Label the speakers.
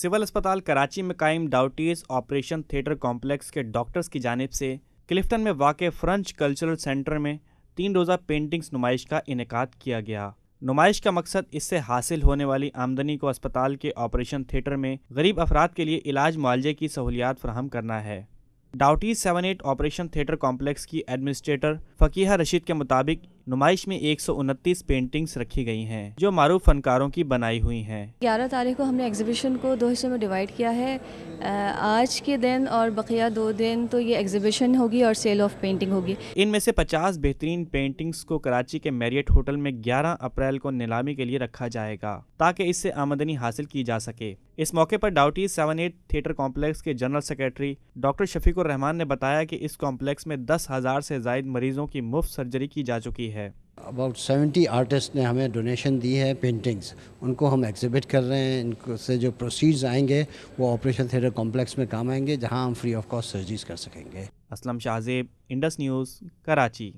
Speaker 1: civil अस्पताल कराची में कायम डाउटीज ऑपरेशन थिएटर कॉम्प्लेक्स के डॉक्टर्स की जानब से क्लिफ्टन में वाक़ फ्रेंच कल्चरल सेंटर में तीन रोज़ा पेंटिंग्स नुमाइश का इनका किया गया नुमाइश का मकसद इससे हासिल होने वाली आमदनी को अस्पताल के ऑपरेशन थिएटर में गरीब अफराद के लिए इलाज मुआवजे की सहूलियात फ्राहम करना है डाउटी seven eight operation theatre complex की एडमिनिस्ट्रेटर फ़कीहा रशीद के मुताबिक नुमाइश में एक पेंटिंग्स रखी गई हैं जो मारूफ फनकारों की बनाई हुई हैं
Speaker 2: 11 तारीख को हमने एग्जीबिशन को दो हिस्सों में डिवाइड किया है आज के दिन और बकिया दो दिन तो ये एग्जीबिशन होगी और सेल ऑफ पेंटिंग होगी
Speaker 1: इनमें से 50 बेहतरीन पेंटिंग्स को कराची के मैरियट होटल में 11 अप्रैल को नीलामी के लिए रखा जाएगा ताकि इससे आमदनी हासिल की जा सके इस मौके पर डाउटी सेवन एट थिएटर कॉम्प्लेक्स के general secretary doctor Shafiqur Rehman ने बताया कि इस कॉम्प्लेक्स में दस हज़ार से जायद मरीजों की मुफ्त सर्जरी की जा चुकी है
Speaker 3: अबाउट सेवेंटी आर्टिस्ट ने हमें डोनेशन दी है पेंटिंग्स उनको हम एग्जिबिट कर रहे हैं इनको से जो प्रोसीड्स आएंगे वो ऑपरेशन थिएटर कॉम्प्लेक्स में काम आएंगे जहाँ हम फ्री ऑफ कॉस्ट सर्जरीज कर सकेंगे असलम
Speaker 1: शाहजेब इंडस न्यूज़ कराची